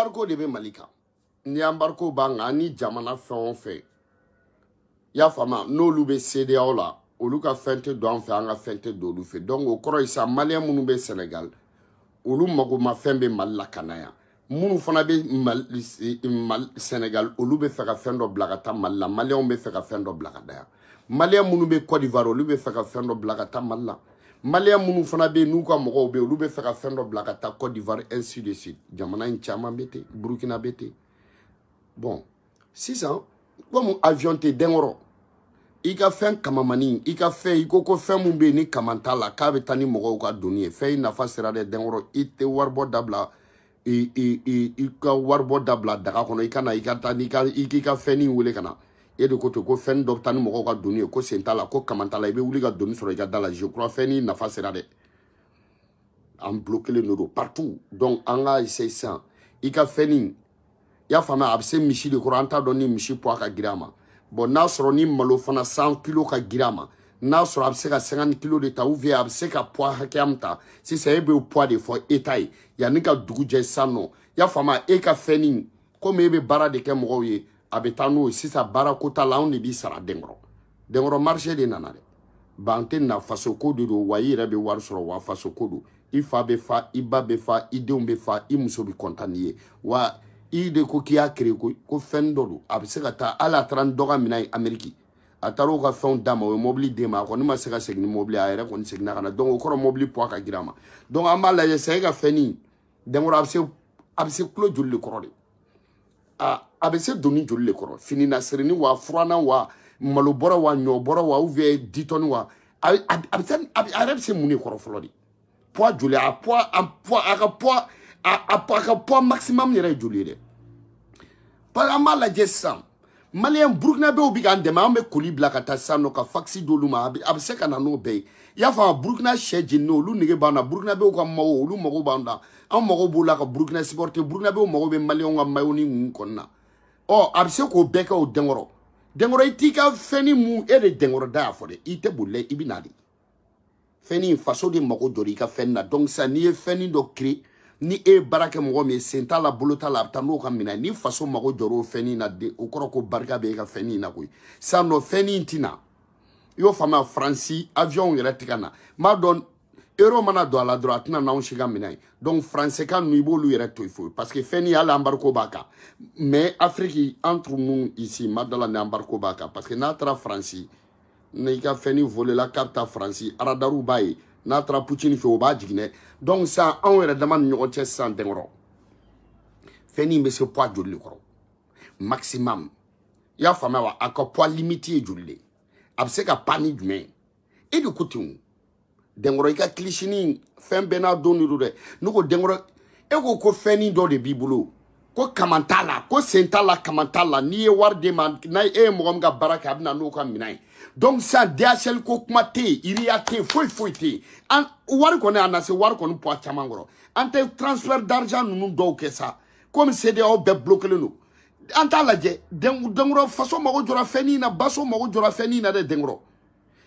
anbariko de bɛ mali kan ni anbariko b'an kan ani jamana fɛn o fɛn y'a faamu n'olu bɛ sedeyaw la olu ka fɛn tɛ don an fɛ an ka fɛn tɛ don olu fɛ donc o kɔrɔ ye sa maliyɛn minnu bɛ sɛnɛgali olu magomafɛn bɛ mali la ka na yan minnu fana bɛ mali sɛnɛgali olu bɛ fɛ ka fɛn dɔ bila ka taa mali la maliyɛnw bɛ fɛ ka fɛn dɔ bila ka da yan maliyɛn minnu bɛ kɔdiwari olu bɛ fɛ ka fɛn dɔ bila ka taa mali la. maliyɛn minnu fana bɛ yen n'u ka mɔgɔw bɛ yen olu bɛ fɛ ka fɛn dɔ bila ka taa cote d'ivoire ainsi de suite jamana in caman bɛ ten burukina bɛ ten bon sisan komi avion tɛ dɛnkɔrɔ i ka fɛn kamamani i ka fɛn i ko ko fɛn min bɛ yen ni kama t'a la k'a bɛ taa ni mɔgɔw ka doni ye fɛn in nafa sera dɛ dɛnkɔrɔ i tɛ waribɔ dabila i i i i ka waribɔ dabila daga kɔnɔ i ka na i ka taa n'i ka i k'i ka fɛnnin wele ka na. e de ko ten ko fɛn dɔ bɛ taa ni mɔgɔw ka doni ye ko sen t'a la ko kaman t'a la i bɛ wuli ka doni sɔrɔ i ka da la je crois fɛn ni nafa sera dɛ an bloquelen de don partout donc an ka essayer sisan i ka fɛn nin i y'a faamuya a bɛ se misi de kɔrɔ an t'a dɔn ni misi poids ka girin a ma bon n'a sɔrɔ ni malo fana cent kilo ka girin a ma n'a sɔrɔ a bɛ se ka cinquante kilo de ta ou bien a bɛ se ka poids hakɛya min ta sisan e bɛ poids de fɔ e ta ye yanni ka dugu jɛ sisan nɔ i y'a faamuya e ka fɛn nin komi e bɛ baara de kɛ mɔgɔw ye a bɛ taa n'o ye sisan baarako ta la anw de b'i sara denkɔrɔ denkɔrɔ marise de nana dɛ ban tɛ na fasoko de don wa i yɛrɛ bɛ wari sɔrɔ wa fasoko don i fa bɛ fa i ba bɛ fa i denw bɛ fa i muso bɛ kɔntan n'i ye wa i de ko k'i y'a kere ko ko fɛn dɔ don a bɛ se ka taa hali a taara ni dɔ ka minɛn ye amɛriki a taara o ka fɛnw d'a ma o ye mobili d'e ma a kɔni ma se ka segin ni mobili ye a yɛrɛ kɔni seginna ka na donc o kɔrɔ mobili poids ka girin a ma donc an b'a lajɛ sisan e ka fɛn nin denkɔrɔ a bɛ se a bɛ se kulo joli de kɔrɔ de aa a bɛ se donni joli le kɔrɔ fini nasirinin wa furanna wa malo bɔrɔ wa ɲɔ bɔrɔ wa ubiyɛn ditɔni wa a bɛ se a yɛrɛ bɛ se mun de kɔrɔ fɔlɔ de poids joli a poids a poids a ka poids a a a ka poids maximum yɛrɛ ye joli ye dɛ parce que an b'a lajɛ sisan maliyɛn burukinabew bɛ k'an dɛmɛ an bɛ koli bila ka taa sisan nɔ ka fakisi d'olu ma a bɛ se ka na n'o bɛɛ ye i y'a faamu burukina sɛ jeninen olu nege b'an na burukinabew ka mago olu mago b'an na anw mago b'o la ka burukina supporter burukinabew mago bɛ maliyɛnw ka mayo ni mun kɔnɔna na. ɔ a bɛ se k'o bɛɛ kɛ o denkɔrɔ denkɔrɔ i t'i ka fɛnni mun e de denkɔrɔ da y'a fɔ dɛ i tɛ bolila i bɛ na de fɛnni in faso de mago jɔra i ka fɛnni na donc sisan n'i ye fɛnni dɔ kiri ni e ye baara kɛ mɔgɔ min ye sen t'a la bolo t'a la a bɛ taa n'o ka minɛ ni faso mago jɔra o fɛnni na de o kɔrɔ ko barika bɛ e ka fɛnni na koyi sisan nɔ fɛnni in ti na i y'o faamuya faransi avion yɛrɛ ti ka na n b'a dɔn euro mana don a la dɔrɔn a tɛna n'anw si ka minɛ ye donc faransɛ kan ninnu i b'olu yɛrɛ to yen foyi parce que fɛn nin hali anbariko b'a kan mais afiriki entre nous ici ma dala ni anbariko b'a kan parce que n'a taara faransi n'i ka fɛn ni volela k'a bɛ taa faransi aradaru b'a ye n'a taara puccini fɛ o b'a jigin dɛ donc sisan anw yɛrɛ dama ni ɲɔgɔn cɛ sisan dɛnkɔrɔ fɛn in bɛ se poids joli de kɔrɔ maximum i y'a faamuya wa a ka poids limite ye joli de ye a bɛ se ka pan ni jumɛn ye e de ko ten o. denkɔrɔ i ka kilisini fɛn bɛɛ n'a don de do dɛ ne ko denkɔrɔ e ko ko fɛnni dɔ de b'i bolo ko kaman t'a la ko sen t'a la kaman t'a la n'i ye wari d'e ma n'a e ye mɔgɔ min ka baara kɛ a bɛ na n'o ka minɛn ye donc sisan DHL ko kuma tɛ yen iriya tɛ yen foyi foyi tɛ yen an wari kɔni a na se wari kɔni poids caman kɔrɔ an tɛ transfert d'argent ninnu dɔw kɛ sa komi CDAO bɛɛ bloquelen don an t'a lajɛ denkɔrɔ faso mago jɔra fɛnnin na baso mago jɔra fɛnnin na dɛ denkɔrɔ.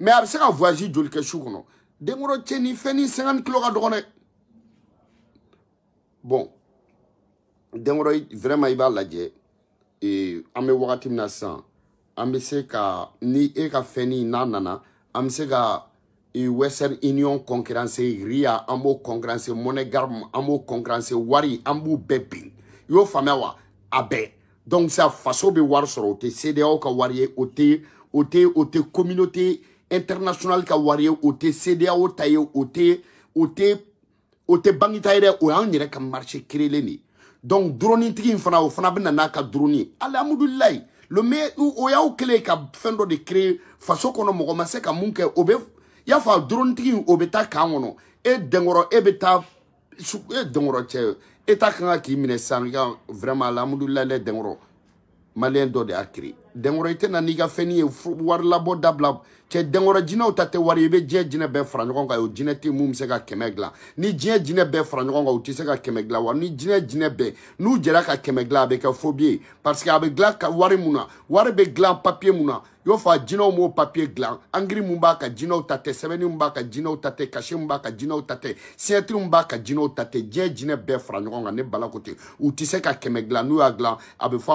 mɛ a bɛ se ka voyage joli kɛ su kɔnɔ denkɔrɔ cɛ ni fɛn ni cinquante kilo ka dɔgɔn dɛ bon denkɔrɔ vraiment i b'a lajɛ ee an bɛ wagati min na sisan an bɛ se ka ni e ka fɛnni n'a nana an bɛ se ka e western union concurrence ria an b'o concurrence moneygram an b'o concurrence wari an b'u bɛɛ bin i y'o faamuya wa a bɛɛ donc sisan faso bɛ wari sɔrɔ o tɛ cdao ka wari ye o tɛ o tɛ o tɛ communauté international ka wari ye o tɛ cdao ta ye o tɛ o tɛ o tɛ banki ta ye dɛ o y'an yɛrɛ ka marché créelen de ye donc dɔrɔnintigi in fana o fana bɛ na n'a ka dɔrɔni ye alihamudulilayi le mais o y'aw kɛlen ka fɛn dɔ de créer faso kɔnɔ mɔgɔ ma se ka mun kɛ o bɛ i y'a fɔ dɔrɔnintigi in o bɛ taa kan kɔnɔ e dɛnkɔrɔ e bɛ taa e dɛnkɔrɔ cɛ e ta kan ka k'i minɛ sisan i ka vraiment alihamudulilayi dɛ dɛnkɔrɔ maliyɛn dɔ de y'a kiri dɛnkɔrɔ i tɛna n'i ka fɛnni ye wari labɔ dabila cɛ dɛnkɔrɔ jinɛw ta tɛ wari ye i bɛ diɲɛ jinɛ bɛɛ fara ɲɔgɔn kan o jinɛ tɛ mun bɛ se ka kɛmɛ dilan ni diɲɛ jinɛ bɛɛ fara ɲɔgɔn kan u tɛ se ka kɛmɛ dilan wa ni diɲɛ jinɛ bɛɛ n'u jɛra ka kɛmɛ dilan a bɛ kɛ fobi ye parce que a bɛ dilan ka wari mun na wari bɛ dilan papiye mun na y'o fɔ jinɛw m'o papiye dilan angiri mun b'a ka jinɛw ta tɛ sɛbɛnni mun b'a ka jinɛw ta tɛ kasi mun b'a ka jinɛw ta tɛ siyɛtiri mun b'a ka jinɛw ta tɛ diɲɛ jinɛ bɛɛ fara ɲɔgɔn kan ne bala ko ten u tɛ se ka kɛmɛ dilan n'u y'a dilan a bɛ fɔ